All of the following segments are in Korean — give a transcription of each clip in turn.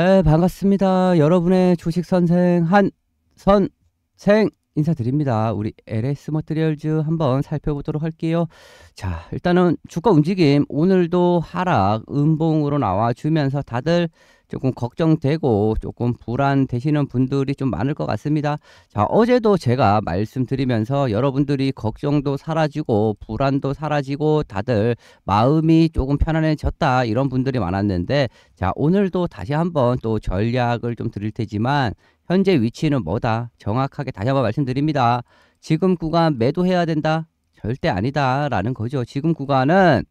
네, 반갑습니다. 여러분의 주식 선생 한선생 인사드립니다. 우리 LS 머트리얼즈 한번 살펴보도록 할게요. 자, 일단은 주가 움직임 오늘도 하락 음봉으로 나와 주면서 다들 조금 걱정되고 조금 불안되시는 분들이 좀 많을 것 같습니다. 자, 어제도 제가 말씀드리면서 여러분들이 걱정도 사라지고 불안도 사라지고 다들 마음이 조금 편안해졌다 이런 분들이 많았는데 자, 오늘도 다시 한번 또 전략을 좀 드릴 테지만 현재 위치는 뭐다? 정확하게 다시 한번 말씀드립니다. 지금 구간 매도해야 된다? 절대 아니다 라는 거죠. 지금 구간은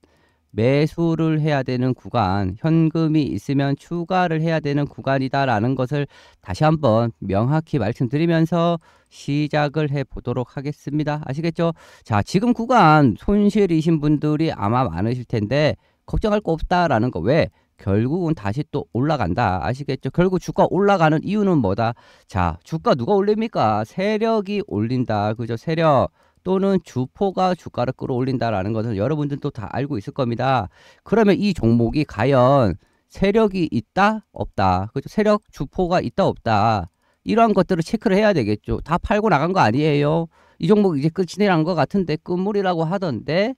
매수를 해야 되는 구간, 현금이 있으면 추가를 해야 되는 구간이다라는 것을 다시 한번 명확히 말씀드리면서 시작을 해 보도록 하겠습니다. 아시겠죠? 자, 지금 구간 손실이신 분들이 아마 많으실 텐데 걱정할 거 없다라는 거 왜? 결국은 다시 또 올라간다. 아시겠죠? 결국 주가 올라가는 이유는 뭐다? 자, 주가 누가 올립니까? 세력이 올린다. 그죠? 세력. 또는 주포가 주가를 끌어올린다라는 것은 여러분들도 다 알고 있을 겁니다. 그러면 이 종목이 과연 세력이 있다 없다 그죠 세력 주포가 있다 없다 이러한 것들을 체크를 해야 되겠죠. 다 팔고 나간 거 아니에요. 이 종목 이제 끝이 내난 것 같은데 끝물이라고 하던데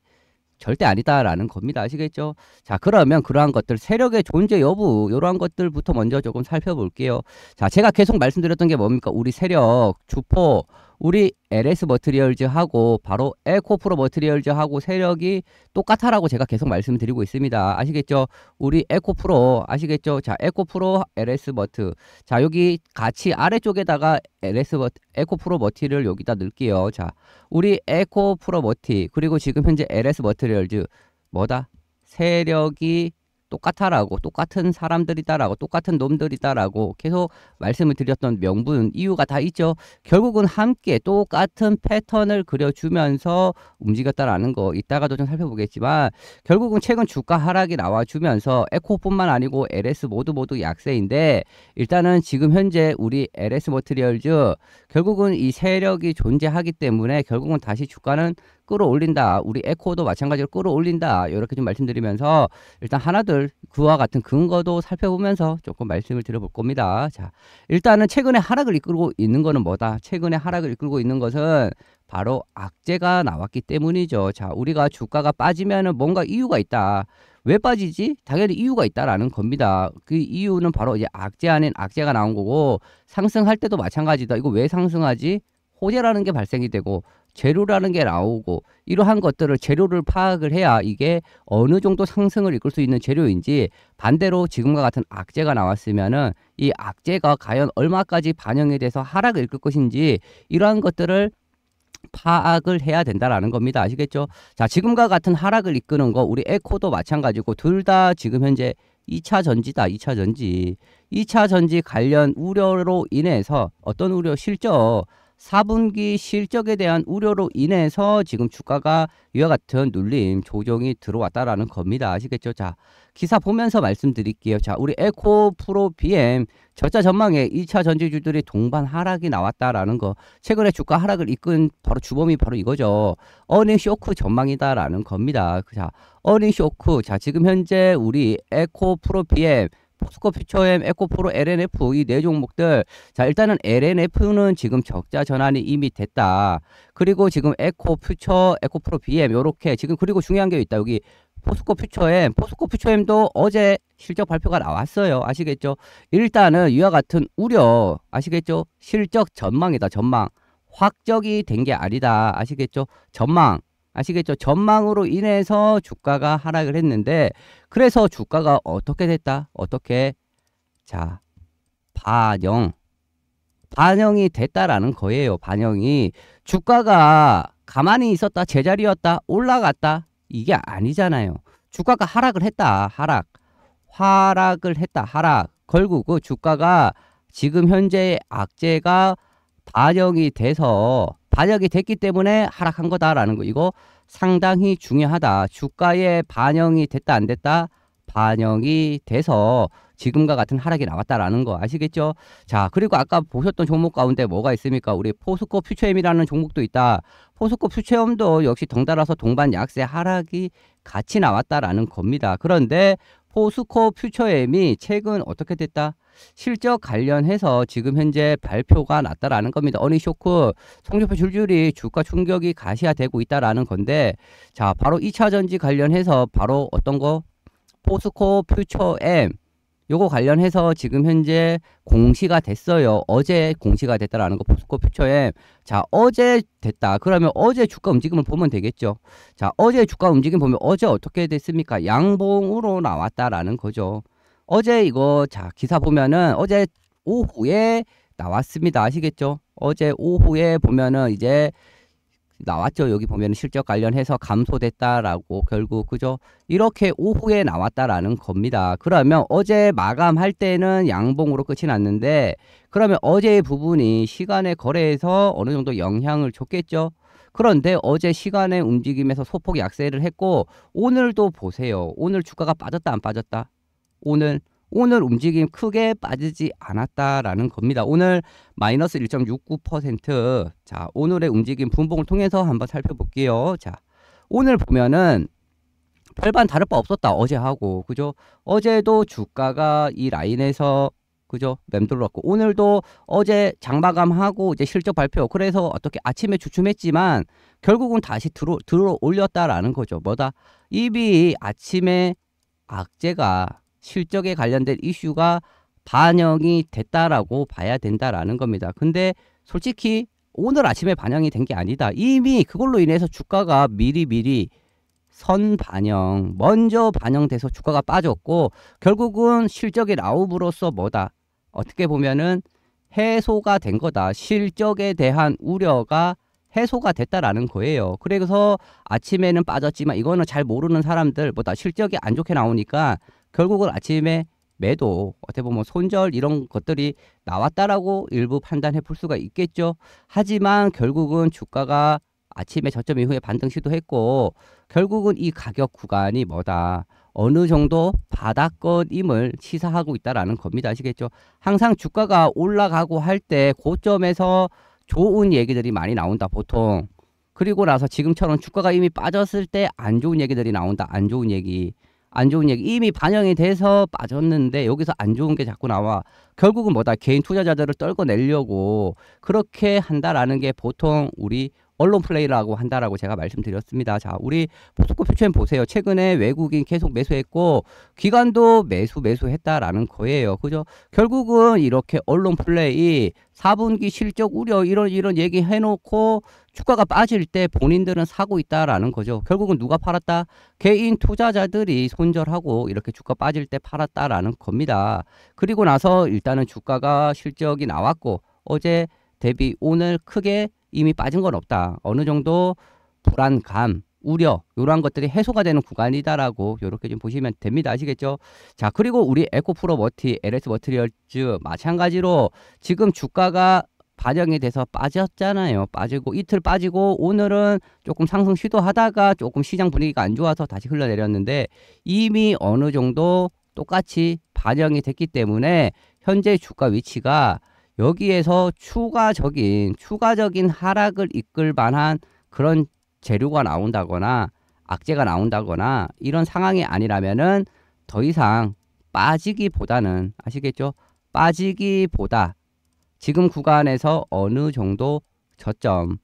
절대 아니다라는 겁니다. 아시겠죠? 자, 그러면 그러한 것들, 세력의 존재 여부, 이러한 것들부터 먼저 조금 살펴볼게요. 자, 제가 계속 말씀드렸던 게 뭡니까? 우리 세력, 주포, 우리 LS 머트리얼즈하고 바로 에코프로 머트리얼즈하고 세력이 똑같아라고 제가 계속 말씀드리고 있습니다. 아시겠죠? 우리 에코프로 아시겠죠? 자, 에코프로 LS 머트. 자, 여기 같이 아래쪽에다가 LS 머트, 에코프로 머티를 여기다 넣을게요. 자, 우리 에코프로 머티 그리고 지금 현재 LS 머트리얼즈 뭐다? 세력이 똑같아라고 똑같은 사람들이다라고 똑같은 놈들이다라고 계속 말씀을 드렸던 명분 이유가 다 있죠. 결국은 함께 똑같은 패턴을 그려주면서 움직였다라는 거 이따가도 좀 살펴보겠지만 결국은 최근 주가 하락이 나와주면서 에코뿐만 아니고 LS 모두 모두 약세인데 일단은 지금 현재 우리 LS 머트리얼즈 결국은 이 세력이 존재하기 때문에 결국은 다시 주가는 끌어올린다. 우리 에코도 마찬가지로 끌어올린다. 이렇게 좀 말씀드리면서 일단 하나둘 그와 같은 근거도 살펴보면서 조금 말씀을 드려볼 겁니다. 자, 일단은 최근에 하락을 이끌고 있는 거는 뭐다? 최근에 하락을 이끌고 있는 것은 바로 악재가 나왔기 때문이죠. 자, 우리가 주가가 빠지면은 뭔가 이유가 있다. 왜 빠지지? 당연히 이유가 있다라는 겁니다. 그 이유는 바로 이제 악재 아닌 악재가 나온 거고 상승할 때도 마찬가지다. 이거 왜 상승하지? 호재라는 게 발생이 되고 재료라는 게 나오고 이러한 것들을 재료를 파악을 해야 이게 어느 정도 상승을 이끌 수 있는 재료인지 반대로 지금과 같은 악재가 나왔으면은 이 악재가 과연 얼마까지 반영에 대해서 하락을 이끌 것인지 이러한 것들을 파악을 해야 된다라는 겁니다. 아시겠죠? 자, 지금과 같은 하락을 이끄는 거 우리 에코도 마찬가지고 둘 다 지금 현재 2차 전지다. 2차 전지. 2차 전지 관련 우려로 인해서 어떤 우려 실적 4분기 실적에 대한 우려로 인해서 지금 주가가 이와 같은 눌림 조정이 들어왔다라는 겁니다. 아시겠죠? 자, 기사 보면서 말씀드릴게요. 자, 우리 에코 프로 BM 저자 전망에 2차 전지주들이 동반 하락이 나왔다라는 거. 최근에 주가 하락을 이끈 바로 주범이 바로 이거죠. 어닝 쇼크 전망이다라는 겁니다. 자, 어닝 쇼크. 자, 지금 현재 우리 에코 프로 BM 포스코 퓨처엠, 에코프로, LNF 이 네 종목들 자 일단은 LNF는 지금 적자 전환이 이미 됐다. 그리고 지금 에코 퓨처, 에코프로 BM 요렇게 지금 그리고 중요한 게 있다. 여기 포스코 퓨처엠, 포스코 퓨처엠도 어제 실적 발표가 나왔어요. 아시겠죠? 일단은 이와 같은 우려 아시겠죠? 실적 전망이다. 전망. 확정이된 게 아니다. 아시겠죠? 전망. 아시겠죠? 전망으로 인해서 주가가 하락을 했는데 그래서 주가가 어떻게 됐다? 어떻게? 자, 반영. 반영이 됐다라는 거예요. 반영이. 주가가 가만히 있었다. 제자리였다. 올라갔다. 이게 아니잖아요. 주가가 하락을 했다. 하락. 하락을 했다. 하락. 결국 그 주가가 지금 현재의 악재가 반영이 돼서 반영이 됐기 때문에 하락한 거다라는 거 이거 상당히 중요하다. 주가에 반영이 됐다 안 됐다 반영이 돼서 지금과 같은 하락이 나왔다라는 거 아시겠죠? 자 그리고 아까 보셨던 종목 가운데 뭐가 있습니까? 우리 포스코 퓨처엠이라는 종목도 있다. 포스코 퓨처엠도 역시 덩달아서 동반 약세 하락이 같이 나왔다라는 겁니다. 그런데 포스코 퓨처엠이 최근 어떻게 됐다? 실적 관련해서 지금 현재 발표가 났다라는 겁니다. 어닝 쇼크, 성적표 줄줄이 주가 충격이 가시화되고 있다라는 건데 자 바로 2차전지 관련해서 바로 어떤 거? 포스코 퓨처 M 요거 관련해서 지금 현재 공시가 됐어요. 어제 공시가 됐다라는 거 포스코 퓨처엠. 자, 어제 됐다. 그러면 어제 주가 움직임을 보면 되겠죠. 자, 어제 주가 움직임 보면 어제 어떻게 됐습니까? 양봉으로 나왔다라는 거죠. 어제 이거 자 기사 보면은 어제 오후에 나왔습니다. 아시겠죠? 어제 오후에 보면은 이제 나왔죠. 여기 보면 실적 관련해서 감소됐다라고 결국 그죠? 이렇게 오후에 나왔다라는 겁니다. 그러면 어제 마감할 때는 양봉으로 끝이 났는데 그러면 어제의 부분이 시간의 거래에서 어느 정도 영향을 줬겠죠? 그런데 어제 시간의 움직임에서 소폭 약세를 했고 오늘도 보세요. 오늘 주가가 빠졌다 안 빠졌다? 오늘 오늘 움직임 크게 빠지지 않았다라는 겁니다. 오늘 마이너스 1.69%. 자, 오늘의 움직임 분봉을 통해서 한번 살펴볼게요. 자, 오늘 보면은 별반 다를 바 없었다. 어제하고. 그죠? 어제도 주가가 이 라인에서 그죠? 맴돌았고 오늘도 어제 장마감하고 이제 실적 발표 그래서 어떻게 아침에 주춤했지만 결국은 다시 들어 들어 올렸다라는 거죠. 뭐다? 입이 아침에 악재가 실적에 관련된 이슈가 반영이 됐다라고 봐야 된다라는 겁니다. 근데 솔직히 오늘 아침에 반영이 된 게 아니다. 이미 그걸로 인해서 주가가 미리미리 선 반영, 먼저 반영돼서 주가가 빠졌고 결국은 실적의 라움으로써 뭐다. 어떻게 보면은 해소가 된 거다. 실적에 대한 우려가 해소가 됐다라는 거예요. 그래서 아침에는 빠졌지만 이거는 잘 모르는 사람들 뭐다 실적이 안 좋게 나오니까 결국은 아침에 매도 어떻게 보면 손절 이런 것들이 나왔다라고 일부 판단해 볼 수가 있겠죠. 하지만 결국은 주가가 아침에 저점 이후에 반등 시도했고 결국은 이 가격 구간이 뭐다. 어느 정도 바닥권임을 시사하고 있다라는 겁니다. 아시겠죠? 항상 주가가 올라가고 할 때 고점에서 좋은 얘기들이 많이 나온다. 보통. 그리고 나서 지금처럼 주가가 이미 빠졌을 때 안 좋은 얘기들이 나온다. 안 좋은 얘기. 안 좋은 얘기 이미 반영이 돼서 빠졌는데 여기서 안 좋은 게 자꾸 나와 결국은 뭐다 개인 투자자들을 떨궈내려고 그렇게 한다라는 게 보통 우리 언론 플레이라고 한다라고 제가 말씀드렸습니다. 자, 우리 포스코 표처 보세요. 최근에 외국인 계속 매수했고 기관도 매수 매수했다라는 거예요. 그죠? 결국은 이렇게 언론 플레이 4분기 실적 우려 이런 이런 얘기 해놓고 주가가 빠질 때 본인들은 사고 있다라는 거죠. 결국은 누가 팔았다? 개인 투자자들이 손절하고 이렇게 주가 빠질 때 팔았다라는 겁니다. 그리고 나서 일단은 주가가 실적이 나왔고 어제 대비 오늘 크게 이미 빠진 건 없다. 어느 정도 불안감, 우려 이러한 것들이 해소가 되는 구간이다라고 이렇게 좀 보시면 됩니다 아시겠죠 자 그리고 우리 에코프로 머티 LS 머티리얼즈 마찬가지로 지금 주가가 반영이 돼서 빠졌잖아요 빠지고 이틀 빠지고 오늘은 조금 상승 시도하다가 조금 시장 분위기가 안 좋아서 다시 흘러내렸는데 이미 어느 정도 똑같이 반영이 됐기 때문에 현재 주가 위치가 여기에서 추가적인 추가적인 하락을 이끌 만한 그런 재료가 나온다거나 악재가 나온다거나 이런 상황이 아니라면은 더 이상 빠지기보다는 아시겠죠? 빠지기보다 지금 구간에서 어느 정도 저점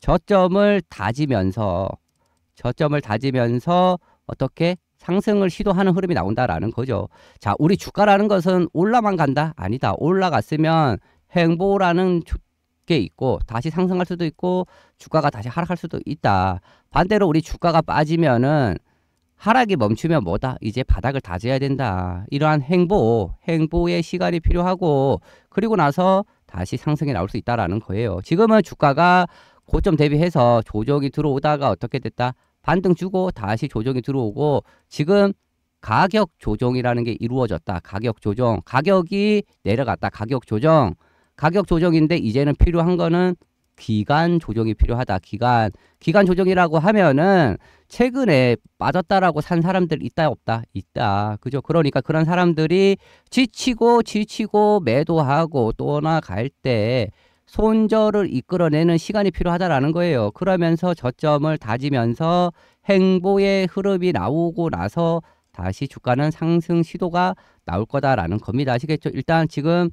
저점을 다지면서 저점을 다지면서 어떻게 상승을 시도하는 흐름이 나온다라는 거죠. 자, 우리 주가라는 것은 올라만 간다? 아니다. 올라갔으면 행보라는 게 있고 다시 상승할 수도 있고 주가가 다시 하락할 수도 있다. 반대로 우리 주가가 빠지면은 하락이 멈추면 뭐다? 이제 바닥을 다져야 된다. 이러한 행보, 행보의 시간이 필요하고 그리고 나서 다시 상승이 나올 수 있다라는 거예요. 지금은 주가가 고점 대비해서 조정이 들어오다가 어떻게 됐다? 반등 주고 다시 조정이 들어오고 지금 가격 조정이라는 게 이루어졌다. 가격 조정, 가격이 내려갔다. 가격 조정. 가격 조정인데 이제는 필요한 거는 기간 조정이 필요하다. 기간 기간 조정이라고 하면은 최근에 빠졌다라고 산 사람들 있다 없다 있다 그죠? 그러니까 그런 사람들이 지치고 지치고 매도하고 떠나갈 때 손절을 이끌어내는 시간이 필요하다라는 거예요. 그러면서 저점을 다지면서 행보의 흐름이 나오고 나서 다시 주가는 상승 시도가 나올 거다라는 겁니다. 아시겠죠? 일단 지금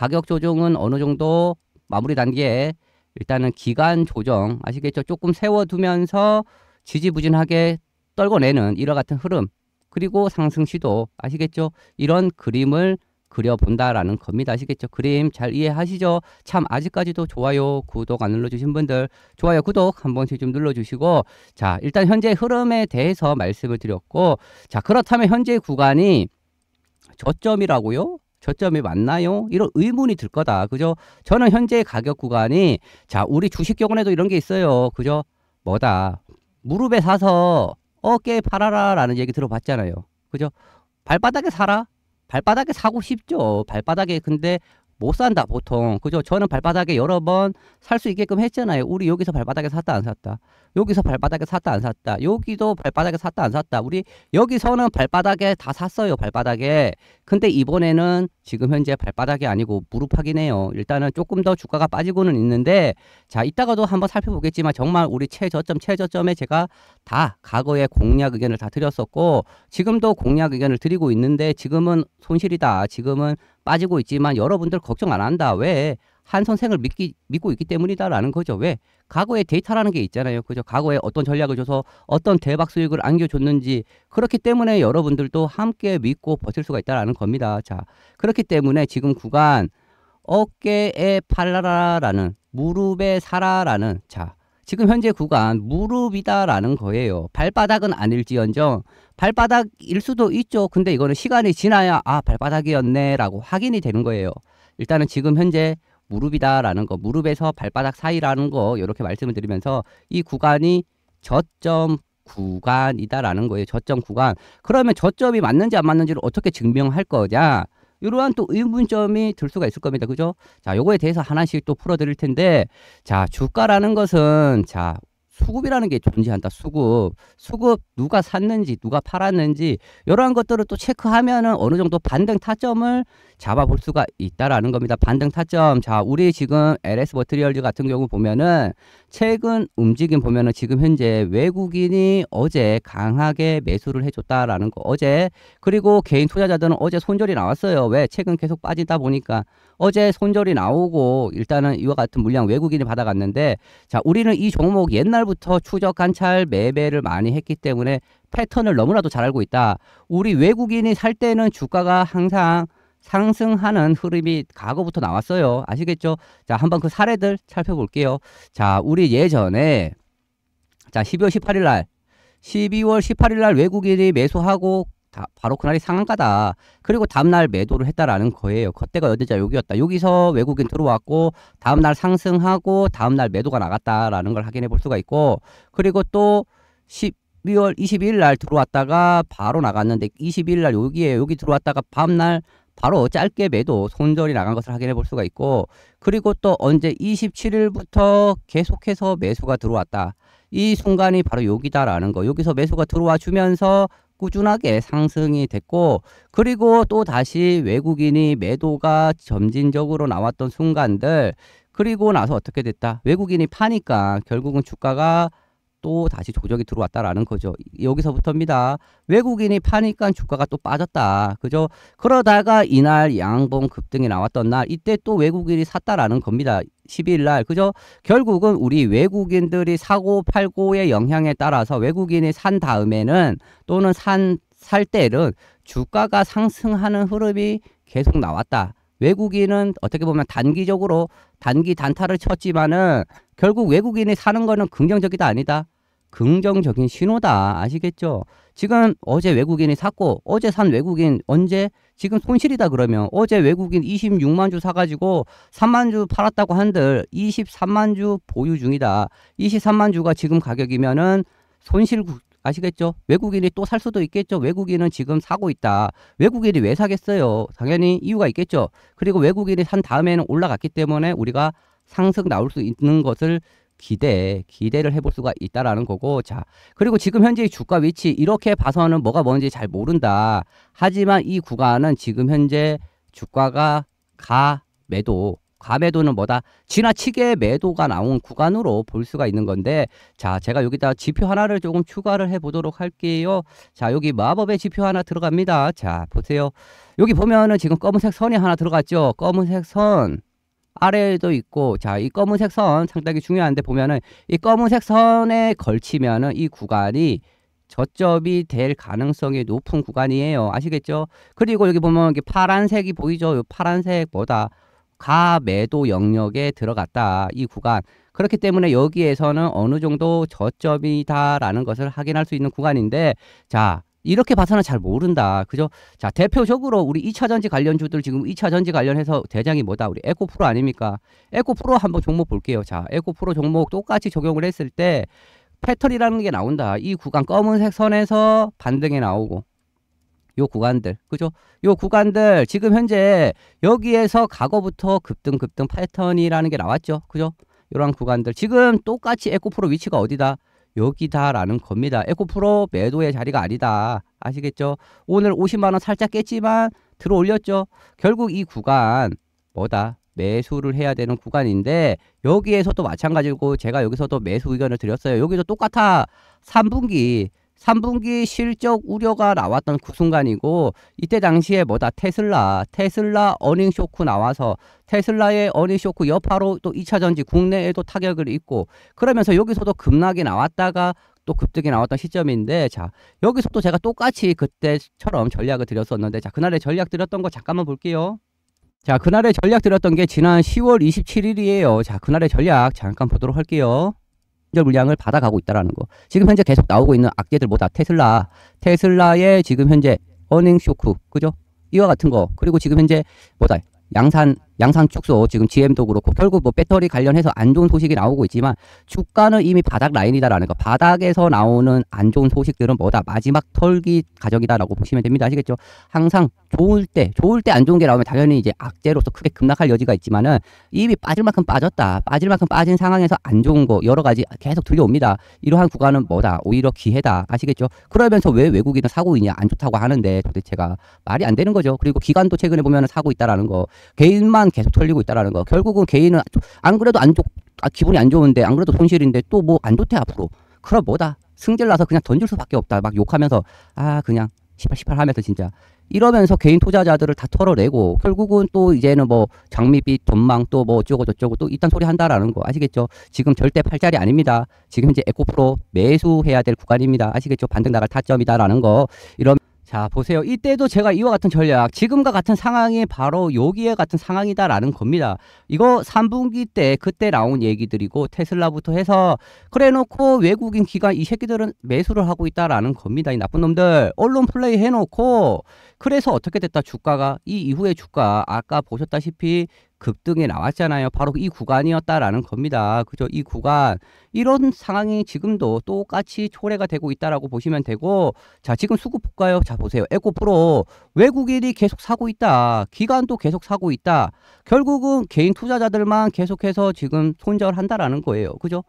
가격 조정은 어느 정도 마무리 단계에 일단은 기간 조정 아시겠죠? 조금 세워두면서 지지부진하게 떨궈내는 이런 같은 흐름 그리고 상승 시도 아시겠죠? 이런 그림을 그려본다라는 겁니다. 아시겠죠? 그림 잘 이해하시죠? 참 아직까지도 좋아요, 구독 안 눌러주신 분들 좋아요, 구독 한 번씩 좀 눌러주시고 자 일단 현재 흐름에 대해서 말씀을 드렸고 자 그렇다면 현재 구간이 저점이라고요? 저점이 맞나요? 이런 의문이 들 거다. 그죠? 저는 현재 가격 구간이 자, 우리 주식 경우에도 이런 게 있어요. 그죠? 뭐다. 무릎에 사서 어깨에 팔아라라는 얘기 들어봤잖아요. 그죠? 발바닥에 사라? 발바닥에 사고 싶죠. 발바닥에 근데 못 산다 보통. 그죠? 저는 발바닥에 여러 번 살 수 있게끔 했잖아요. 우리 여기서 발바닥에 샀다 안 샀다. 여기서 발바닥에 샀다 안 샀다. 여기도 발바닥에 샀다 안 샀다. 우리 여기서는 발바닥에 다 샀어요. 발바닥에. 근데 이번에는 지금 현재 발바닥이 아니고 무릎팍이해요 일단은 조금 더 주가가 빠지고는 있는데 자 이따가도 한번 살펴보겠지만 정말 우리 최저점 최저점에 제가 다 과거에 공략 의견을 다 드렸었고 지금도 공략 의견을 드리고 있는데 지금은 손실이다. 지금은 빠지고 있지만 여러분들 걱정 안 한다. 왜? 한 선생을 믿기, 믿고 있기 때문이다라는 거죠. 왜? 과거에 데이터라는 게 있잖아요. 그죠? 과거에 어떤 전략을 줘서 어떤 대박 수익을 안겨줬는지 그렇기 때문에 여러분들도 함께 믿고 버틸 수가 있다라는 겁니다. 자, 그렇기 때문에 지금 구간 어깨에 팔라라라는 무릎에 사라라는 자, 지금 현재 구간 무릎이다라는 거예요. 발바닥은 아닐지언정 발바닥일 수도 있죠. 근데 이거는 시간이 지나야 아 발바닥이었네라고 확인이 되는 거예요. 일단은 지금 현재 무릎이다라는 거, 무릎에서 발바닥 사이라는 거 이렇게 말씀을 드리면서 이 구간이 저점 구간이다라는 거예요. 저점 구간. 그러면 저점이 맞는지 안 맞는지를 어떻게 증명할 거냐? 이러한 또 의문점이 들 수가 있을 겁니다. 그죠? 자, 요거에 대해서 하나씩 또 풀어 드릴 텐데, 자, 주가라는 것은, 자, 수급이라는 게 존재한다. 수급. 수급 누가 샀는지 누가 팔았는지 이러한 것들을 또 체크하면은 어느 정도 반등 타점을 잡아볼 수가 있다라는 겁니다. 반등 타점. 자, 우리 지금 LS 버트리얼즈 같은 경우 보면은 최근 움직임 보면은 지금 현재 외국인이 어제 강하게 매수를 해줬다라는 거. 어제 그리고 개인 투자자들은 어제 손절이 나왔어요. 왜? 최근 계속 빠지다 보니까 어제 손절이 나오고 일단은 이와 같은 물량 외국인이 받아갔는데 자, 우리는 이 종목 옛날부터 옛날부터 추적 관찰 매매를 많이 했기 때문에 패턴을 너무나도 잘 알고 있다. 우리 외국인이 살 때는 주가가 항상 상승하는 흐름이 과거부터 나왔어요. 아시겠죠? 자, 한번 그 사례들 살펴볼게요. 자, 우리 예전에 자, 12월 18일 날 12월 18일 날 외국인이 매수하고 다, 바로 그날이 상한가다. 그리고 다음날 매도를 했다라는 거예요. 그때가 어디자 여기였다. 여기서 외국인 들어왔고 다음날 상승하고 다음날 매도가 나갔다라는 걸 확인해 볼 수가 있고 그리고 또 12월 22일 날 들어왔다가 바로 나갔는데 22일 날 여기에 여기 들어왔다가 밤날 바로 짧게 매도 손절이 나간 것을 확인해 볼 수가 있고 그리고 또 언제 27일부터 계속해서 매수가 들어왔다. 이 순간이 바로 여기다라는 거. 여기서 매수가 들어와 주면서 꾸준하게 상승이 됐고 그리고 또 다시 외국인이 매도가 점진적으로 나왔던 순간들 그리고 나서 어떻게 됐다? 외국인이 파니까 결국은 주가가 또 다시 조정이 들어왔다라는 거죠. 여기서부터입니다. 외국인이 파니까 주가가 또 빠졌다. 그죠? 그러다가 이날 양봉 급등이 나왔던 날 이때 또 외국인이 샀다라는 겁니다. 12일 날 그죠? 결국은 우리 외국인들이 사고 팔고의 영향에 따라서 외국인이 산 다음에는 또는 산 살 때는 주가가 상승하는 흐름이 계속 나왔다. 외국인은 어떻게 보면 단기적으로 단기 단타를 쳤지만은 결국 외국인이 사는 거는 긍정적이다 아니다. 긍정적인 신호다. 아시겠죠? 지금 어제 외국인이 샀고 어제 산 외국인 언제 지금 손실이다 그러면 어제 외국인 26만 주 사가지고 3만 주 팔았다고 한들 23만 주 보유 중이다. 23만 주가 지금 가격이면은 손실 아시겠죠? 외국인이 또 살 수도 있겠죠. 외국인은 지금 사고 있다. 외국인이 왜 사겠어요? 당연히 이유가 있겠죠. 그리고 외국인이 산 다음에는 올라갔기 때문에 우리가 상승 나올 수 있는 것을 기대, 기대를 해볼 수가 있다라는 거고, 자, 그리고 지금 현재의 주가 위치, 이렇게 봐서는 뭐가 뭔지 잘 모른다. 하지만 이 구간은 지금 현재 주가가 가, 매도, 과매도는 뭐다? 지나치게 매도가 나온 구간으로 볼 수가 있는 건데 자 제가 여기다 지표 하나를 조금 추가를 해보도록 할게요. 자 여기 마법의 지표 하나 들어갑니다. 자 보세요. 여기 보면은 지금 검은색 선이 하나 들어갔죠. 검은색 선 아래에도 있고 자 이 검은색 선 상당히 중요한데 보면은 이 검은색 선에 걸치면은 이 구간이 저점이 될 가능성이 높은 구간이에요 아시겠죠 그리고 여기 보면 이게 파란색이 보이죠 이 파란색 보다 가매도 영역에 들어갔다 이 구간 그렇기 때문에 여기에서는 어느 정도 저점이다라는 것을 확인할 수 있는 구간인데 자 이렇게 봐서는 잘 모른다. 그죠? 자, 대표적으로 우리 2차 전지 관련주들 지금 2차 전지 관련해서 대장이 뭐다? 우리 에코 프로 아닙니까? 에코 프로 한번 종목 볼게요. 자, 에코 프로 종목 똑같이 적용을 했을 때 패턴이라는 게 나온다. 이 구간 검은색 선에서 반등이 나오고 요 구간들 그죠? 요 구간들 지금 현재 여기에서 과거부터 급등 급등 패턴이라는 게 나왔죠. 그죠? 요런 구간들 지금 똑같이 에코프로 위치가 어디다? 여기다라는 겁니다. 에코프로 매도의 자리가 아니다. 아시겠죠? 오늘 50만원 살짝 깼지만 들어 올렸죠. 결국 이 구간 뭐다? 매수를 해야 되는 구간인데 여기에서도 마찬가지고 제가 여기서도 매수 의견을 드렸어요. 여기도 똑같아. 3분기 3분기 실적 우려가 나왔던 그 순간이고 이때 당시에 뭐다 테슬라, 테슬라 어닝 쇼크 나와서 테슬라의 어닝 쇼크 여파로 또 2차전지 국내에도 타격을 입고 그러면서 여기서도 급락이 나왔다가 또 급등이 나왔던 시점인데 자 여기서 또 제가 똑같이 그때처럼 전략을 드렸었는데 자 그날의 전략 드렸던 거 잠깐만 볼게요. 자 그날의 전략 드렸던 게 지난 10월 27일이에요. 자 그날의 전략 잠깐 보도록 할게요. 절 물량을 받아가고 있다라는 거. 지금 현재 계속 나오고 있는 악재들 보다 테슬라, 테슬라의 지금 현재 어닝 쇼크, 그죠? 이와 같은 거. 그리고 지금 현재 뭐다 양산 양산 축소 지금 GM도 그렇고 결국 뭐 배터리 관련해서 안 좋은 소식이 나오고 있지만 주가는 이미 바닥 라인이다라는 거 바닥에서 나오는 안 좋은 소식들은 뭐다 마지막 털기 가격이다라고 보시면 됩니다 아시겠죠 항상 좋을 때, 좋을 때 안 좋은 게 나오면 당연히 이제 악재로서 크게 급락할 여지가 있지만은 이미 빠질 만큼 빠졌다. 빠질 만큼 빠진 상황에서 안 좋은 거 여러 가지 계속 들려옵니다. 이러한 구간은 뭐다? 오히려 기회다. 아시겠죠? 그러면서 왜 외국인은 사고이냐? 안 좋다고 하는데 도대체가 말이 안 되는 거죠. 그리고 기간도 최근에 보면 사고 있다라는 거. 개인만 계속 털리고 있다라는 거. 결국은 개인은 안 그래도 안 좋, 아, 기분이 안 좋은데 안 그래도 손실인데 또 뭐 안 좋대 앞으로. 그럼 뭐다? 승질 나서 그냥 던질 수밖에 없다. 막 욕하면서 아 그냥 시팔시팔 하면서 진짜 이러면서 개인 투자자들을 다 털어내고 결국은 또 이제는 뭐장밋빛 돈망 또 뭐 어쩌고 저쩌고 또 이딴 소리 한다라는 거 아시겠죠? 지금 절대 팔 자리 아닙니다. 지금 이제 에코프로 매수해야 될 구간입니다. 아시겠죠? 반등 나갈 타점이다라는 거 이런 자 보세요 이때도 제가 이와 같은 전략 지금과 같은 상황이 바로 여기에 같은 상황이다라는 겁니다 이거 3분기 때 그때 나온 얘기들이고 테슬라부터 해서 그래놓고 외국인 기관 이 새끼들은 매수를 하고 있다라는 겁니다 이 나쁜 놈들 언론 플레이 해놓고 그래서 어떻게 됐다 주가가 이 이후의 주가 아까 보셨다시피 급등에 나왔잖아요. 바로 이 구간이었다라는 겁니다. 그죠? 이 구간 이런 상황이 지금도 똑같이 초래가 되고 있다라고 보시면 되고 자 지금 수급 볼까요? 자 보세요. 에코 프로 외국인이 계속 사고 있다. 기관도 계속 사고 있다. 결국은 개인 투자자들만 계속해서 지금 손절한다라는 거예요. 그죠?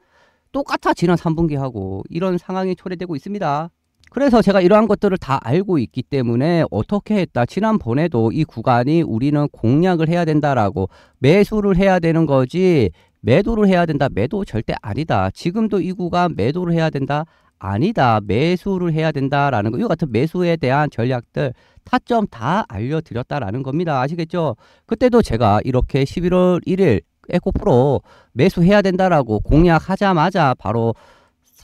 똑같아 지난 3분기하고 이런 상황이 초래되고 있습니다. 그래서 제가 이러한 것들을 다 알고 있기 때문에 어떻게 했다. 지난번에도 이 구간이 우리는 공략을 해야 된다라고 매수를 해야 되는 거지 매도를 해야 된다. 매도 절대 아니다. 지금도 이 구간 매도를 해야 된다. 아니다. 매수를 해야 된다라는 거. 이거 같은 매수에 대한 전략들 타점 다 알려드렸다라는 겁니다. 아시겠죠? 그때도 제가 이렇게 11월 1일 에코프로 매수해야 된다라고 공략하자마자 바로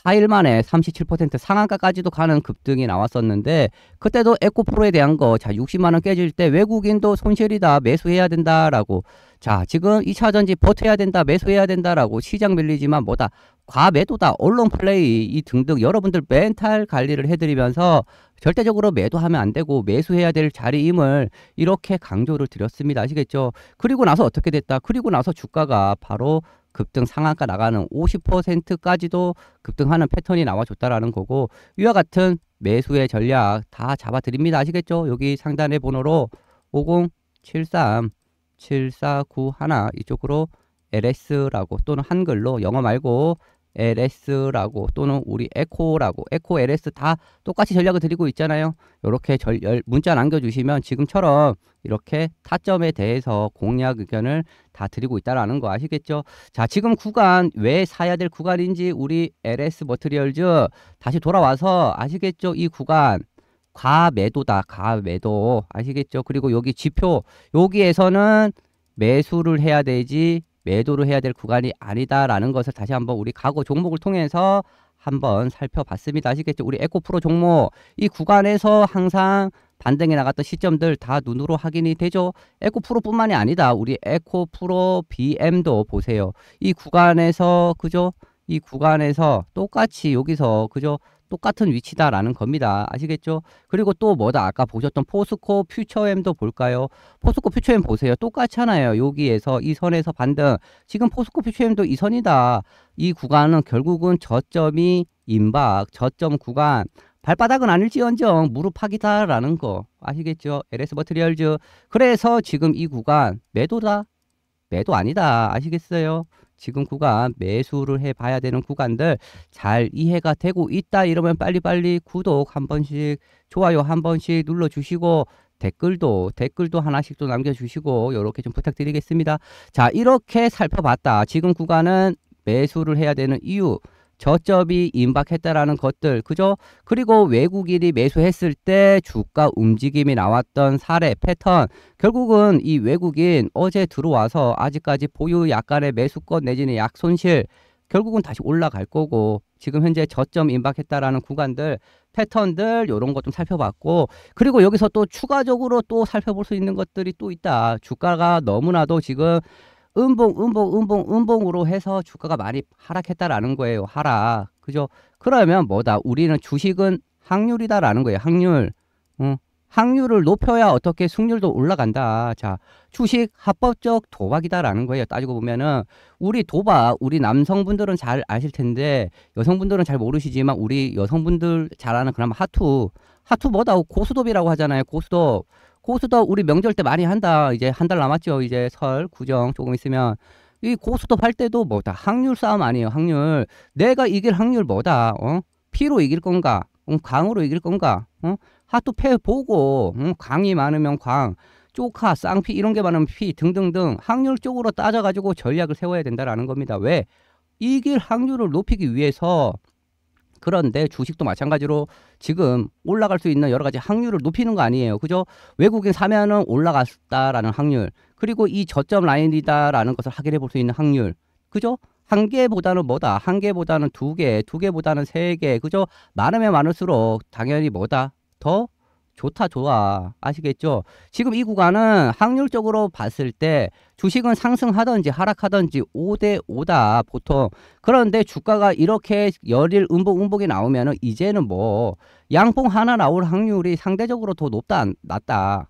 4일 만에 37% 상한가까지도 가는 급등이 나왔었는데 그때도 에코프로에 대한 거 자 60만원 깨질 때 외국인도 손실이다 매수해야 된다라고 자 지금 2차전지 버텨야 된다 매수해야 된다라고 시장 밀리지만 뭐다 과매도다 언론 플레이 이 등등 여러분들 멘탈 관리를 해드리면서 절대적으로 매도하면 안 되고 매수해야 될 자리임을 이렇게 강조를 드렸습니다 아시겠죠 그리고 나서 어떻게 됐다 그리고 나서 주가가 바로 급등 상한가 나가는 50%까지도 급등하는 패턴이 나와줬다라는 거고 이와 같은 매수의 전략 다 잡아드립니다. 아시겠죠? 여기 상단의 번호로 5073 7491 이쪽으로 LS라고 또는 한글로 영어 말고 ls라고 또는 우리 에코라고 에코 ls 다 똑같이 전략을 드리고 있잖아요. 이렇게 문자 남겨주시면 지금처럼 이렇게 타점에 대해서 공략 의견을 다 드리고 있다라는 거 아시겠죠? 자 지금 구간 왜 사야 될 구간인지 우리 ls 머트리얼즈 다시 돌아와서 아시겠죠? 이 구간 과매도다 과매도 아시겠죠? 그리고 여기 지표 여기에서는 매수를 해야 되지 매도를 해야 될 구간이 아니다라는 것을 다시 한번 우리 각오 종목을 통해서 한번 살펴봤습니다. 아시겠죠? 우리 에코프로 종목 이 구간에서 항상 반등에 나갔던 시점들 다 눈으로 확인이 되죠. 에코프로뿐만이 아니다. 우리 에코프로 BM도 보세요. 이 구간에서 그죠? 이 구간에서 똑같이 여기서 그죠? 똑같은 위치다라는 겁니다. 아시겠죠? 그리고 또 뭐다 아까 보셨던 포스코 퓨처엠도 볼까요? 포스코 퓨처엠 보세요. 똑같잖아요. 여기에서 이 선에서 반등. 지금 포스코 퓨처엠도 이 선이다. 이 구간은 결국은 저점이 임박, 저점 구간. 발바닥은 아닐지언정 무릎팍이다라는 거 아시겠죠? LS 머트리얼즈. 그래서 지금 이 구간 매도다. 매도 아니다. 아시겠어요? 지금 구간 매수를 해봐야 되는 구간들 잘 이해가 되고 있다 이러면 빨리빨리 구독 한 번씩 좋아요 한 번씩 눌러주시고 댓글도 댓글도 하나씩 또 남겨주시고 이렇게 좀 부탁드리겠습니다. 자 이렇게 살펴봤다. 지금 구간은 매수를 해야 되는 이유 저점이 임박했다라는 것들 그죠? 그리고 외국인이 매수했을 때 주가 움직임이 나왔던 사례 패턴 결국은 이 외국인 어제 들어와서 아직까지 보유 약간의 매수권 내지는 약손실 결국은 다시 올라갈 거고 지금 현재 저점 임박했다라는 구간들 패턴들 요런 것 좀 살펴봤고 그리고 여기서 또 추가적으로 또 살펴볼 수 있는 것들이 또 있다 주가가 너무나도 지금 음봉 음봉 음봉 음봉으로 해서 주가가 많이 하락했다라는 거예요. 하락. 그죠? 그러면 뭐다? 우리는 주식은 확률이다라는 거예요. 확률. 응. 확률을 높여야 어떻게 승률도 올라간다. 자, 주식 합법적 도박이다라는 거예요. 따지고 보면은 우리 도박, 우리 남성분들은 잘 아실 텐데 여성분들은 잘 모르시지만 우리 여성분들 잘 아는 그나마 하투, 하투 뭐다? 고수도비라고 하잖아요. 고수도 고수도 우리 명절 때 많이 한다. 이제 한 달 남았죠. 이제 설, 구정 조금 있으면. 이 고수도 할 때도 뭐 다. 확률 싸움 아니에요. 확률. 내가 이길 확률 뭐다. 어? 피로 이길 건가? 응, 강으로 이길 건가? 어? 하투 패 보고 응, 강이 많으면 광, 쪼카, 쌍피 이런 게 많으면 피 등등등 확률쪽으로 따져가지고 전략을 세워야 된다라는 겁니다. 왜? 이길 확률을 높이기 위해서 그런데 주식도 마찬가지로 지금 올라갈 수 있는 여러 가지 확률을 높이는 거 아니에요. 그죠? 외국인 사면은 올라갔다라는 확률, 그리고 이 저점 라인이다라는 것을 확인해 볼 수 있는 확률, 그죠? 한 개보다는 뭐다? 한 개보다는 두 개, 두 개보다는 세 개, 그죠? 많으면 많을수록 당연히 뭐다? 더 좋다 좋아 아시겠죠 지금 이 구간은 확률적으로 봤을 때 주식은 상승하든지 하락하든지 5대 5다 보통 그런데 주가가 이렇게 열일 음복음복이 나오면은 이제는 뭐 양봉 하나 나올 확률이 상대적으로 더 높다 낮다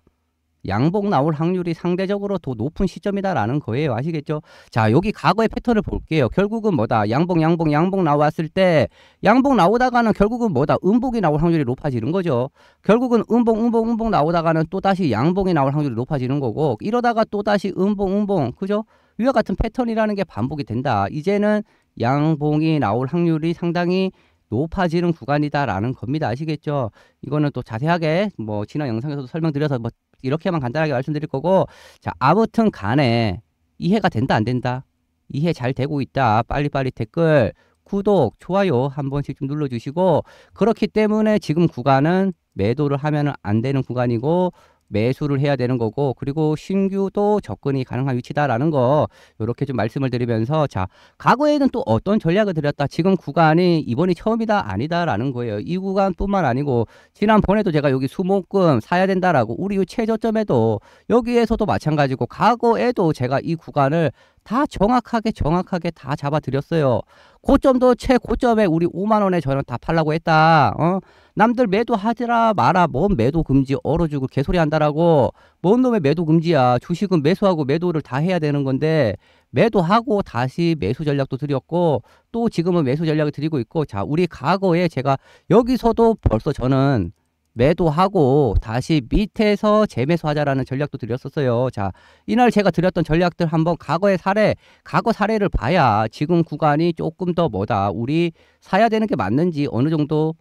양봉 나올 확률이 상대적으로 더 높은 시점이다라는 거예요. 아시겠죠? 자, 여기 과거의 패턴을 볼게요. 결국은 뭐다? 양봉양봉양봉 나왔을 때양봉 나오다가는 결국은 뭐다? 음봉이 나올 확률이 높아지는 거죠. 결국은 음봉음봉음봉 나오다가는 또다시 양봉이 나올 확률이 높아지는 거고 이러다가 또다시 음봉음봉 그죠? 위와 같은 패턴이라는 게 반복이 된다. 이제는 양봉이 나올 확률이 상당히 높아지는 구간이다라는 겁니다. 아시겠죠? 이거는 또 자세하게 뭐 지난 영상에서도 설명드려서 뭐 이렇게만 간단하게 말씀드릴 거고 자 아무튼 간에 이해가 된다 안 된다 이해 잘 되고 있다 빨리빨리 댓글 구독 좋아요 한 번씩 좀 눌러주시고 그렇기 때문에 지금 구간은 매도를 하면 안 되는 구간이고 매수를 해야 되는 거고 그리고 신규도 접근이 가능한 위치다라는 거 이렇게 좀 말씀을 드리면서 자 과거에는 또 어떤 전략을 드렸다 지금 구간이 이번이 처음이다 아니다라는 거예요 이 구간뿐만 아니고 지난번에도 제가 여기 수목금 사야 된다라고 우리 최저점에도 여기에서도 마찬가지고 과거에도 제가 이 구간을 다 정확하게 정확하게 다 잡아드렸어요. 고점도 최고점에 우리 5만원에 저는 다 팔라고 했다. 어? 남들 매도 하지라 마라. 뭔 매도 금지 얼어주고 개소리 한다라고. 뭔 놈의 매도 금지야. 주식은 매수하고 매도를 다 해야 되는 건데 매도하고 다시 매수 전략도 드렸고 또 지금은 매수 전략을 드리고 있고 자 우리 과거에 제가 여기서도 벌써 저는 매도하고 다시 밑에서 재매수하자라는 전략도 드렸었어요. 자, 이날 제가 드렸던 전략들 한번 과거의 사례, 과거 사례를 봐야 지금 구간이 조금 더 뭐다. 우리 사야 되는 게 맞는지 어느 정도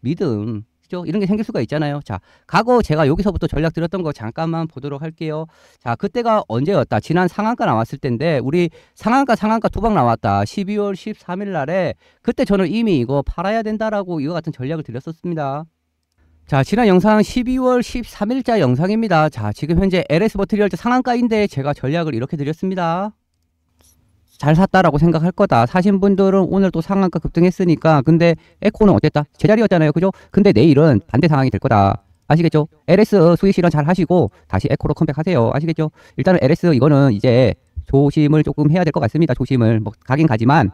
믿음, 이런 게 생길 수가 있잖아요. 자, 과거 제가 여기서부터 전략 드렸던 거 잠깐만 보도록 할게요. 자, 그때가 언제였다? 지난 상한가 나왔을 텐데 우리 상한가 상한가 두방 나왔다. 12월 13일 날에 그때 저는 이미 이거 팔아야 된다라고 이와 같은 전략을 드렸었습니다. 자 지난 영상 12월 13일자 영상입니다. 자 지금 현재 LS 버트리얼즈 상한가인데 제가 전략을 이렇게 드렸습니다. 잘 샀다라고 생각할 거다. 사신 분들은 오늘 또 상한가 급등했으니까 근데 에코는 어땠다? 제자리였잖아요. 그죠? 근데 내일은 반대 상황이 될 거다. 아시겠죠? LS 수익 실현 잘 하시고 다시 에코로 컴백하세요. 아시겠죠? 일단은 LS 이거는 이제 조심을 조금 해야 될 것 같습니다. 조심을 뭐 가긴 가지만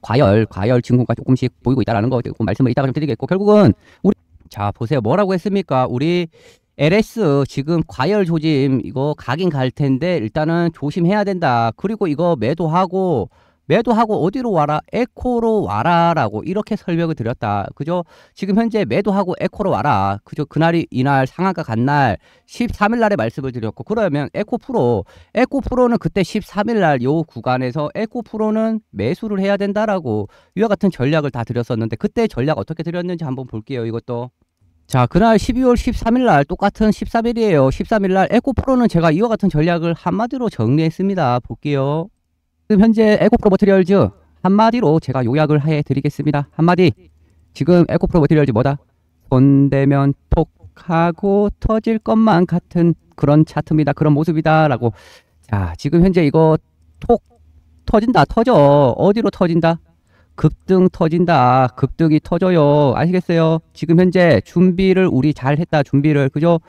과열, 과열 증후가 조금씩 보이고 있다라는 거 조금 말씀을 이따가 좀 드리겠고 결국은 우리 자 보세요 뭐라고 했습니까 우리 LS 지금 과열 조짐 이거 가긴 갈 텐데 일단은 조심해야 된다 그리고 이거 매도하고 매도하고 어디로 와라 에코로 와라 라고 이렇게 설명을 드렸다 그죠 지금 현재 매도하고 에코로 와라 그죠 그날이 이날 상한가 간날 13일 날에 말씀을 드렸고 그러면 에코 프로 에코 프로는 그때 13일 날 요 구간에서 에코 프로는 매수를 해야 된다라고 이와 같은 전략을 다 드렸었는데 그때 전략 어떻게 드렸는지 한번 볼게요 이것도 자, 그날 12월 13일 날 똑같은 13일이에요. 13일 날 에코프로는 제가 이와 같은 전략을 한마디로 정리했습니다. 볼게요. 지금 현재 에코프로 머티리얼즈 한마디로 제가 요약을 해 드리겠습니다. 한마디. 지금 에코프로 머티리얼즈 뭐다? 손대면 톡 하고 터질 것만 같은 그런 차트입니다. 그런 모습이다. 라고. 자, 지금 현재 이거 톡 터진다. 터져. 어디로 터진다? 급등 터진다. 급등이 터져요. 아시겠어요? 지금 현재 준비를 우리 잘 했다. 준비를. 그죠?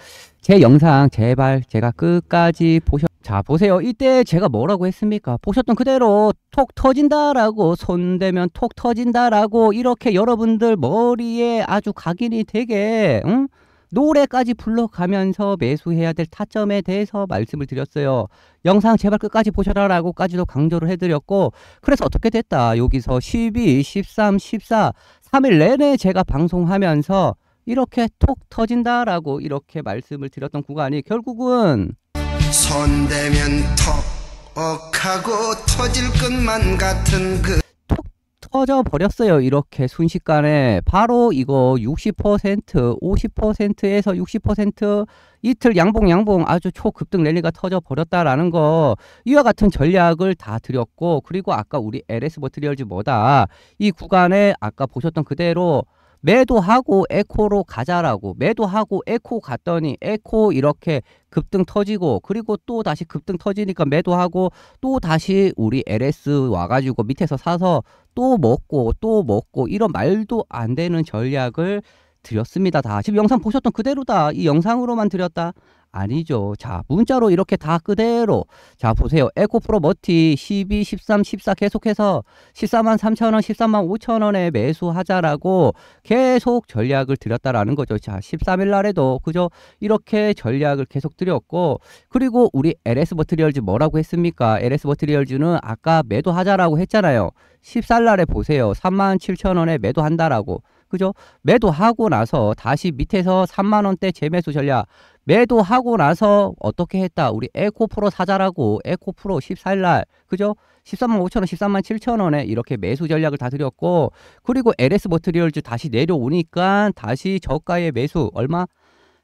제 영상 제발 제가 끝까지 보셔 자 보세요 이때 제가 뭐라고 했습니까 보셨던 그대로 톡 터진다라고 손대면 톡 터진다라고 이렇게 여러분들 머리에 아주 각인이 되게 응? 노래까지 불러가면서 매수해야 될 타점에 대해서 말씀을 드렸어요. 영상 제발 끝까지 보셔라 라고까지도 강조를 해드렸고 그래서 어떻게 됐다. 여기서 12, 13, 14 3일 내내 제가 방송하면서 이렇게 톡 터진다라고 이렇게 말씀을 드렸던 구간이 결국은 손대면 턱 억하고 터질 것만 같은 그 터져 버렸어요. 이렇게 순식간에 바로 이거 60% 50%에서 60% 이틀 양봉 양봉 아주 초급등 랠리가 터져 버렸다라는 거 이와 같은 전략을 다 드렸고 그리고 아까 우리 LS 버트리얼즈 뭐다 이 구간에 아까 보셨던 그대로 매도하고 에코로 가자라고 매도하고 에코 갔더니 에코 이렇게 급등 터지고 그리고 또 다시 급등 터지니까 매도하고 또 다시 우리 LS 와가지고 밑에서 사서 또 먹고 또 먹고 이런 말도 안 되는 전략을 드렸습니다. 다 지금 영상 보셨던 그대로다. 이 영상으로만 드렸다. 아니죠. 자, 문자로 이렇게 다 그대로. 자, 보세요. 에코프로 머티 12, 13, 14 계속해서 14만 3천원, 13만 5천원에 매수하자라고 계속 전략을 드렸다라는 거죠. 자, 13일 날에도 그저 이렇게 전략을 계속 드렸고 그리고 우리 LS 버트리얼즈 뭐라고 했습니까? LS 버트리얼즈는 아까 매도하자라고 했잖아요. 14일 날에 보세요. 3만 7천원에 매도한다라고. 그죠? 매도하고 나서 다시 밑에서 3만원대 재매수 전략 매도하고 나서 어떻게 했다. 우리 에코프로 사자라고 에코프로 14일날 그죠? 13만 5천원, 13만 7천원에 이렇게 매수 전략을 다 드렸고 그리고 LS 머트리얼즈 다시 내려오니까 다시 저가의 매수 얼마?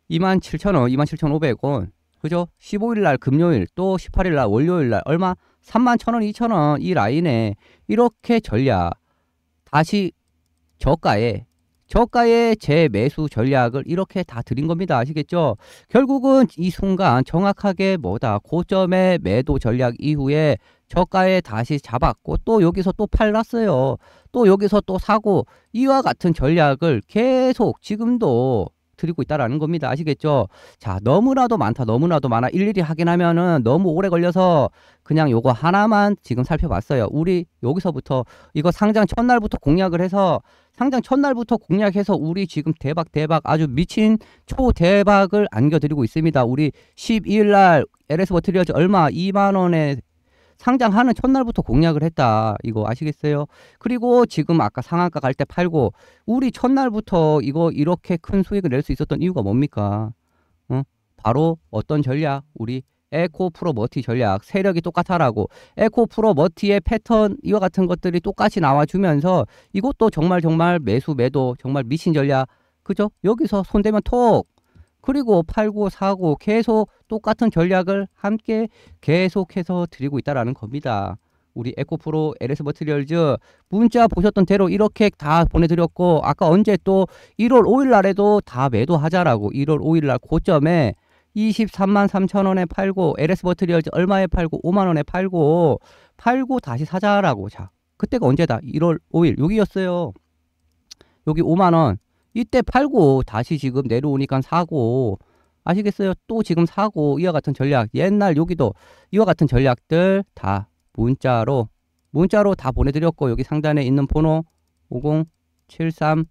2만 7천원, 2만 7천5백원 그죠? 15일날 금요일 또 18일날 월요일날 얼마? 3만 1천원, 2천원 이 라인에 이렇게 전략 다시 저가에 저가의 재매수 전략을 이렇게 다 드린 겁니다. 아시겠죠? 결국은 이 순간 정확하게 뭐다 고점의 매도 전략 이후에 저가에 다시 잡았고 또 여기서 또 팔랐어요. 또 여기서 또 사고 이와 같은 전략을 계속 지금도 드리고 있다라는 겁니다. 아시겠죠? 자, 너무나도 많다. 너무나도 많아. 일일이 확인하면은 너무 오래 걸려서 그냥 요거 하나만 지금 살펴봤어요. 우리 여기서부터 이거 상장 첫날부터 공략을 해서 상장 첫날부터 공략해서 우리 지금 대박 대박 아주 미친 초대박을 안겨드리고 있습니다. 우리 12일날 LS 버트리어즈 얼마 2만원에 상장하는 첫날부터 공략을 했다. 이거 아시겠어요? 그리고 지금 아까 상한가 갈 때 팔고 우리 첫날부터 이거 이렇게 큰 수익을 낼 수 있었던 이유가 뭡니까? 응? 어? 바로 어떤 전략? 우리 에코 프로머티 전략 세력이 똑같아라고 에코 프로머티의 패턴 이와 같은 것들이 똑같이 나와주면서 이것도 정말 정말 매수 매도 정말 미친 전략 그죠? 여기서 손대면 톡 그리고 팔고 사고 계속 똑같은 전략을 함께 계속해서 드리고 있다라는 겁니다. 우리 에코프로 LS 머티리얼즈 문자 보셨던 대로 이렇게 다 보내드렸고 아까 언제 또 1월 5일 날에도 다 매도하자라고 1월 5일 날 고점에 23만 3천 원에 팔고 LS 버트리얼즈 얼마에 팔고 5만 원에 팔고 팔고 다시 사자라고 자 그때가 언제다 1월 5일 여기였어요 여기 5만 원 이때 팔고 다시 지금 내려오니까 사고 아시겠어요 또 지금 사고 이와 같은 전략 옛날 여기도 이와 같은 전략들 다 문자로 문자로 다 보내드렸고 여기 상단에 있는 번호 5073749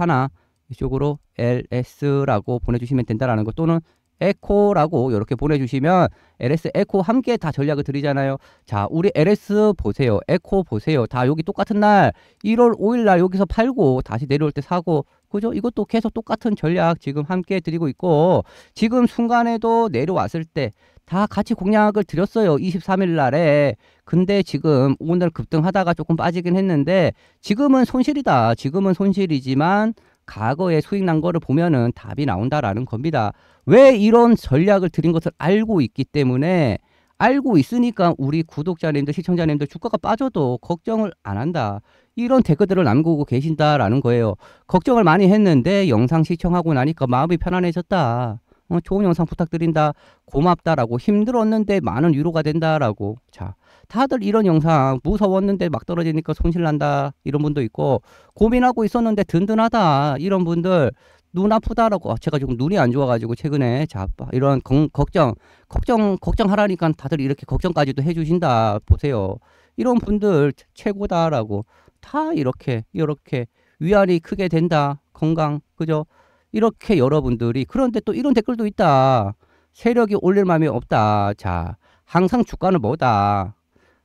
1 이쪽으로 ls라고 보내주시면 된다라는 것 또는 에코라고 이렇게 보내주시면 ls 에코 함께 다 전략을 드리잖아요 자 우리 ls 보세요 에코 보세요 다 여기 똑같은 날 1월 5일 날 여기서 팔고 다시 내려올 때 사고 그죠 이것도 계속 똑같은 전략 지금 함께 드리고 있고 지금 순간에도 내려왔을 때 다 같이 공략을 드렸어요 23일 날에 근데 지금 오늘 급등하다가 조금 빠지긴 했는데 지금은 손실이다 지금은 손실이지만 과거에 수익 난 거를 보면은 답이 나온다라는 겁니다. 왜 이런 전략을 드린 것을 알고 있기 때문에 알고 있으니까 우리 구독자님들 시청자님들 주가가 빠져도 걱정을 안 한다. 이런 댓글들을 남기고 계신다라는 거예요. 걱정을 많이 했는데 영상 시청하고 나니까 마음이 편안해졌다. 어, 좋은 영상 부탁드린다. 고맙다라고 힘들었는데 많은 위로가 된다라고. 자, 다들 이런 영상 무서웠는데 막 떨어지니까 손실난다 이런 분도 있고 고민하고 있었는데 든든하다 이런 분들 눈 아프다라고 아, 제가 지금 눈이 안 좋아가지고 최근에 자 이런 거, 걱정 걱정 걱정하라니까 다들 이렇게 걱정까지도 해주신다 보세요 이런 분들 최고다라고 다 이렇게 이렇게 위안이 크게 된다 건강 그죠 이렇게 여러분들이 그런데 또 이런 댓글도 있다 세력이 올릴 마음이 없다 자 항상 주가는 뭐다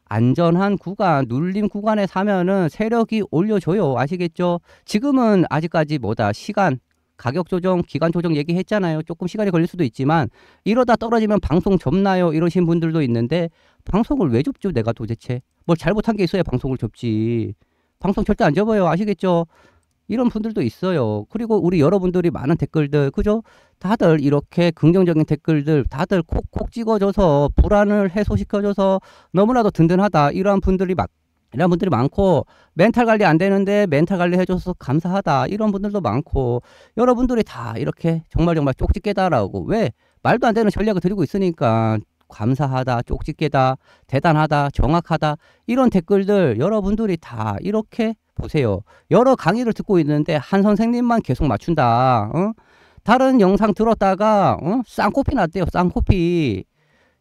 안전한 구간, 눌림 구간에 사면은 세력이 올려줘요. 아시겠죠? 지금은 아직까지 뭐다 시간, 가격 조정, 기간 조정 얘기했잖아요. 조금 시간이 걸릴 수도 있지만 이러다 떨어지면 방송 접나요? 이러신 분들도 있는데 방송을 왜 접죠? 내가 도대체 뭘 잘못한 게 있어야 방송을 접지. 방송 절대 안 접어요. 아시겠죠? 이런 분들도 있어요. 그리고 우리 여러분들이 많은 댓글들, 그죠? 다들 이렇게 긍정적인 댓글들, 다들 콕콕 찍어줘서 불안을 해소시켜줘서 너무나도 든든하다. 이러한 분들이 막 이런 분들이 많고 멘탈 관리 안 되는데 멘탈 관리 해줘서 감사하다 이런 분들도 많고 여러분들이 다 이렇게 정말 정말 쪽집게다라고 왜 말도 안 되는 전략을 드리고 있으니까 감사하다 쪽집게다 대단하다 정확하다 이런 댓글들 여러분들이 다 이렇게 보세요. 여러 강의를 듣고 있는데 한 선생님만 계속 맞춘다. 어? 다른 영상 들었다가 어? 쌍코피 났대요. 쌍코피.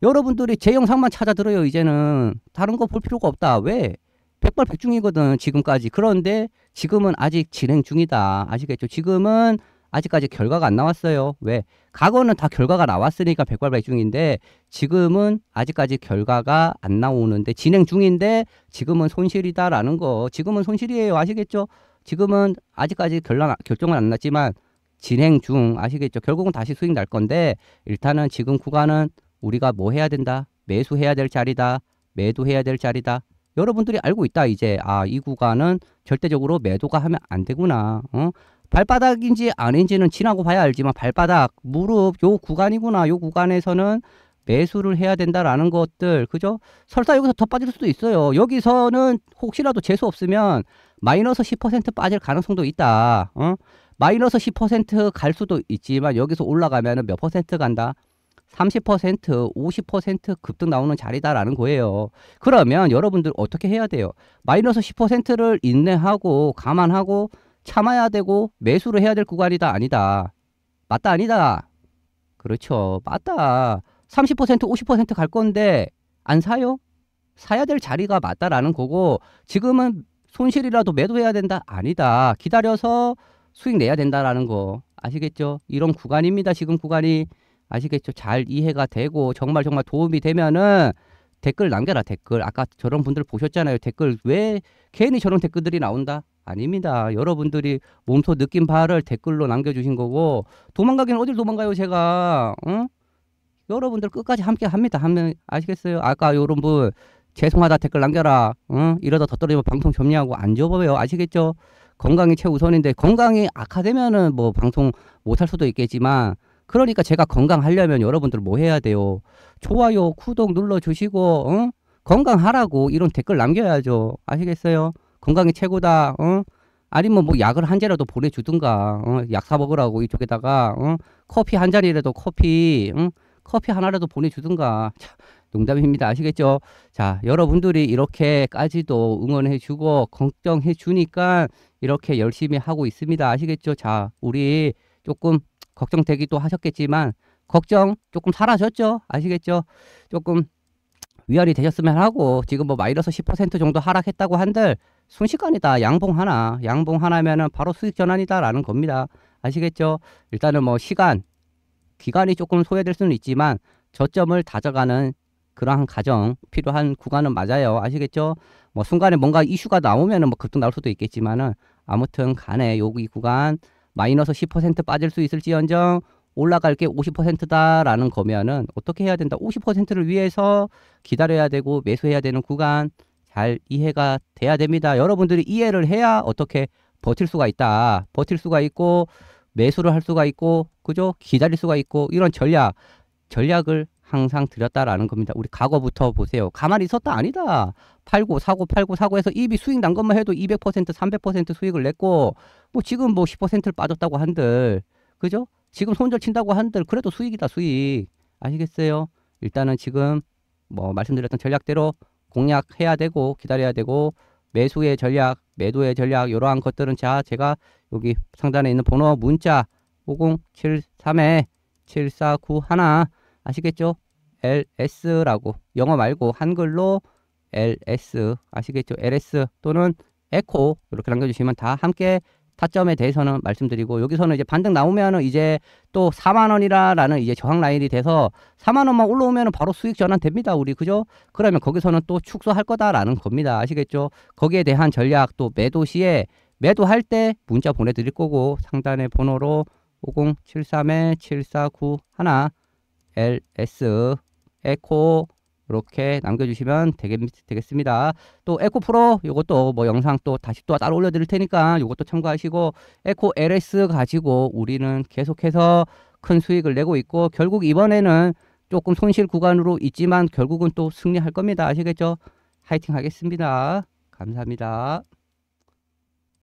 여러분들이 제 영상만 찾아 들어요. 이제는 다른 거 볼 필요가 없다. 왜? 백발백중이거든 지금까지. 그런데 지금은 아직 진행 중이다. 아시겠죠? 지금은 아직까지 결과가 안 나왔어요. 왜? 과거는 다 결과가 나왔으니까 백발백중인데 지금은 아직까지 결과가 안 나오는데 진행 중인데 지금은 손실이다라는 거. 지금은 손실이에요. 아시겠죠? 지금은 아직까지 결론, 결정은 안 났지만 진행 중 아시겠죠? 결국은 다시 수익 날 건데 일단은 지금 구간은 우리가 뭐 해야 된다? 매수해야 될 자리다. 매도해야 될 자리다. 여러분들이 알고 있다 이제 아 이 구간은 절대적으로 매도가 하면 안 되구나 어? 발바닥인지 아닌지는 지나고 봐야 알지만 발바닥, 무릎 요 구간이구나. 요 구간에서는 매수를 해야 된다라는 것들 그죠? 설사 여기서 더 빠질 수도 있어요. 여기서는 혹시라도 재수 없으면 마이너스 10% 빠질 가능성도 있다. 어? 마이너스 10%갈 수도 있지만 여기서 올라가면 은몇 퍼센트 간다? 30% 50% 급등 나오는 자리다라는 거예요. 그러면 여러분들 어떻게 해야 돼요? 마이너스 10%를 인내하고 감안하고 참아야 되고 매수를 해야 될 구간이다 아니다. 맞다 아니다. 그렇죠. 맞다. 30% 50%갈 건데 안 사요? 사야 될 자리가 맞다라는 거고 지금은 손실이라도 매도해야 된다 아니다. 기다려서 수익 내야 된다라는 거 아시겠죠? 이런 구간입니다. 지금 구간이 아시겠죠? 잘 이해가 되고 정말 정말 도움이 되면은 댓글 남겨라 댓글 아까 저런 분들 보셨잖아요 댓글 왜 괜히 저런 댓글들이 나온다 아닙니다. 여러분들이 몸소 느낀 바를 댓글로 남겨주신 거고 도망가기는 어딜 도망가요 제가 응? 여러분들 끝까지 함께 합니다 하면 아시겠어요? 아까 여러분 죄송하다 댓글 남겨라 응? 이러다 더 떨어지면 방송 점리하고 안 접어요 아시겠죠? 건강이 최우선인데 건강이 악화되면은 뭐 방송 못 할 수도 있겠지만 그러니까 제가 건강하려면 여러분들 뭐 해야 돼요? 좋아요 구독 눌러주시고 응? 건강하라고 이런 댓글 남겨야죠 아시겠어요? 건강이 최고다. 어? 아니면 뭐 약을 한 잔이라도 보내주든가. 어? 약사 먹으라고 이쪽에다가 어? 커피 한 잔이라도 커피 응? 커피 하나라도 보내주든가. 자, 농담입니다. 아시겠죠? 자, 여러분들이 이렇게까지도 응원해주고 걱정해주니까 이렇게 열심히 하고 있습니다. 아시겠죠? 자, 우리 조금 걱정되기도 하셨겠지만 걱정 조금 사라졌죠? 아시겠죠? 조금 위안이 되셨으면 하고 지금 뭐 마이너스 10% 정도 하락했다고 한들 순식간이다. 양봉 하나. 양봉 하나면은 바로 수익 전환이다라는 겁니다. 아시겠죠? 일단은 뭐 시간, 기간이 조금 소요될 수는 있지만 저점을 다져가는 그러한 가정 필요한 구간은 맞아요. 아시겠죠? 뭐 순간에 뭔가 이슈가 나오면은 뭐 급등 나올 수도 있겠지만은 아무튼 간에 여기 구간 마이너스 10% 빠질 수 있을지언정 올라갈 게 50%다라는 거면은 어떻게 해야 된다. 50%를 위해서 기다려야 되고 매수해야 되는 구간 잘 이해가 돼야 됩니다. 여러분들이 이해를 해야 어떻게 버틸 수가 있다. 버틸 수가 있고 매수를 할 수가 있고 그죠? 기다릴 수가 있고 이런 전략 전략을 항상 드렸다라는 겁니다. 우리 과거부터 보세요. 가만히 있었다 아니다. 팔고 사고 팔고 사고 해서 입이 수익 난 것만 해도 200% 300% 수익을 냈고 뭐 지금 뭐 10%를 빠졌다고 한들 그죠? 지금 손절 친다고 한들 그래도 수익이다 수익 아시겠어요? 일단은 지금 뭐 말씀드렸던 전략대로 공략해야 되고 기다려야 되고 매수의 전략, 매도의 전략 이러한 것들은 자 제가 여기 상단에 있는 번호 문자 5073에 7491 아시겠죠? LS라고 영어 말고 한글로 LS 아시겠죠? LS 또는 에코 이렇게 남겨주시면 다 함께 타점에 대해서는 말씀드리고 여기서는 이제 반등 나오면은 이제 또 4만 원이라라는 이제 저항 라인이 돼서 4만 원만 올라오면은 바로 수익 전환 됩니다. 우리 그죠? 그러면 거기서는 또 축소할 거다라는 겁니다. 아시겠죠? 거기에 대한 전략 또 매도 시에 매도할 때 문자 보내 드릴 거고 상단의 번호로 50731-7491 LS 에코 이렇게 남겨주시면 되겠, 습니다또 에코 프로 이것도 뭐 영상 또 다시 또 따로 올려드릴 테니까 이것도 참고하시고 에코 LS 가지고 우리는 계속해서 큰 수익을 내고 있고 결국 이번에는 조금 손실 구간으로 있지만 결국은 또 승리할 겁니다. 아시겠죠? 화이팅 하겠습니다. 감사합니다.